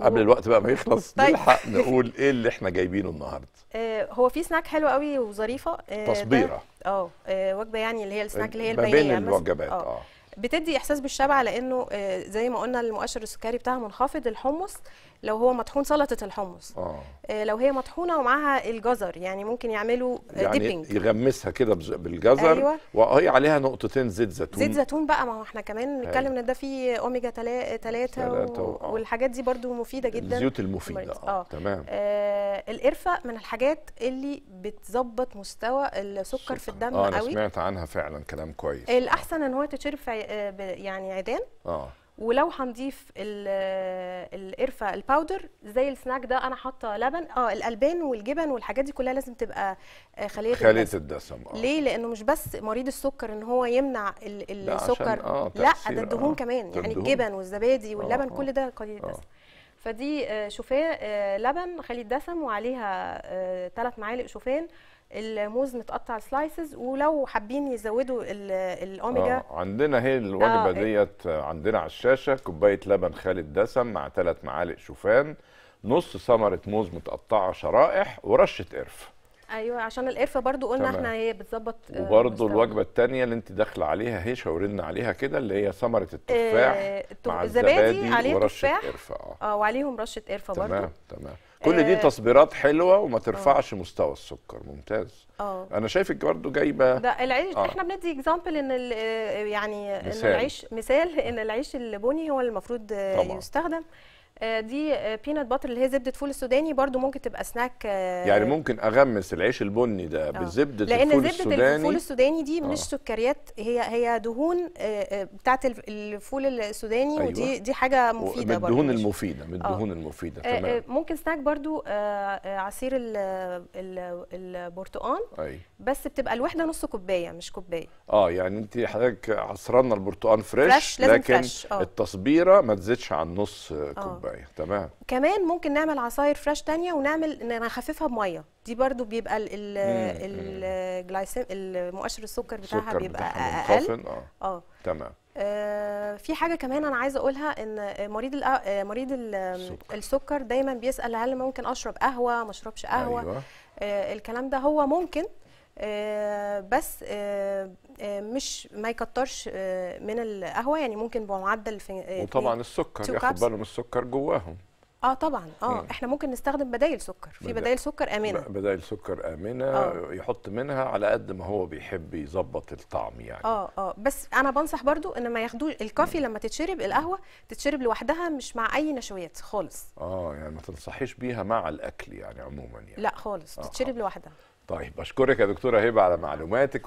قبل الوقت بقى ما يخلص طيب. نلحق نقول ايه اللي احنا جايبينه النهارده آه، هو في سناك حلو قوي وظريفه آه، تصبيره آه،, اه وجبه يعني اللي هي السناك اللي هي البينيه بين يعني، الوجبات اه بتدي احساس بالشبع لانه زي ما قلنا المؤشر السكري بتاعها منخفض الحمص لو هو مطحون سلطه الحمص آه. آه. لو هي مطحونه ومعاها الجزر يعني ممكن يعملوا يعني ديبنج يغمسها كده بالجزر أيوة. وهي عليها نقطتين زيت زيتون زيت زيتون بقى ما هو احنا كمان بنتكلم ان ده فيه اوميجا 3 و... آه. والحاجات دي برده مفيده جدا الزيوت المفيده آه. آه. تمام آه القرفه من الحاجات اللي بتظبط مستوى السكر في الدم آه قوي انا سمعت عنها فعلا كلام كويس الاحسن ان هو تتشرب في آه، يعني عيدان اه ولو هنضيف القرفه الباودر زي السناك ده انا حاطه لبن اه الالبان والجبن والحاجات دي كلها لازم تبقى آه، خليه خلية الدسم, الدسم. آه. ليه لانه مش بس مريض السكر ان هو يمنع ال السكر آه لا ده الدهون آه. كمان يعني الجبن والزبادي آه، واللبن آه. كل ده آه. الدسم فدي آه، شوفان لبن خليه الدسم وعليها ثلاث معالق شوفان الموز متقطع سلايسز ولو حابين يزودوا الاوميجا آه عندنا هي الوجبه آه ديت عندنا على الشاشه كوبايه لبن خالي الدسم مع ثلاث معالق شوفان نص ثمره موز متقطعه شرائح ورشه قرفه ايوه عشان القرفه برضو قلنا تمام. احنا هي بتظبط آه، وبرضو مستوى. الوجبه الثانيه اللي انت داخله عليها هي شاورنا عليها كده اللي هي ثمره آه، التفاح آه مع الزبادي عليه ورشه تفاح. قرفه اه, آه، وعليهم رشه قرفه برضو تمام تمام كل دي آه. تصبيرات حلوه وما آه. ترفعش أوه. مستوى السكر ممتاز أوه. انا شايفك برضو جايبه ده العيش آه. احنا بندي اكزامبل ان آه، يعني مثال. ان العيش مثال ان العيش البني هو المفروض طبعا. يستخدم آه، دي بينات آه، باتر اللي هي زبده فول السوداني برده ممكن تبقى سناك آه، يعني ممكن اغمس العيش البني ده بزبده الفول السوداني لان زبده الفول السوداني دي مش سكريات هي هي دهون بتاعه الفول السوداني أيوة. ودي دي حاجه مفيده برده من الدهون المفيده من الدهون المفيده تمام ممكن سناك برده عصير البرتقال أي. بس بتبقى الوحده نص كوبايه مش كوبايه اه يعني انت حضرتك عصرنا البرتقال فريش, فريش لكن فريش. التصبيره ما تزيدش عن نص كوبايه الواقعيه تمام كمان ممكن نعمل عصاير فريش تانية ونعمل نخففها بميه دي برضو بيبقى الجلايسيم المؤشر السكر بتاعها بيبقى بتاعها اقل اه اه تمام آه في حاجه كمان انا عايزه اقولها ان مريض آه، مريض السكر. السكر دايما بيسال هل ممكن اشرب قهوه ما اشربش قهوه أيوة. آه الكلام ده هو ممكن آه، بس آه، آه، مش ما يكترش من القهوه يعني ممكن بمعدل وطبعا السكر ياخد باله من السكر جواهم اه طبعا اه مم. احنا ممكن نستخدم بدايل سكر في بدايل سكر امنه بدايل سكر امنه آه. يحط منها على قد ما هو بيحب يظبط الطعم يعني اه اه بس انا بنصح برضو ان ما ياخدوش الكافي لما تتشرب القهوه تتشرب لوحدها مش مع اي نشويات خالص اه يعني ما تنصحيش بيها مع الاكل يعني عموما يعني لا خالص آه. تتشرب لوحدها طيب بشكرك يا دكتوره هبه على معلوماتك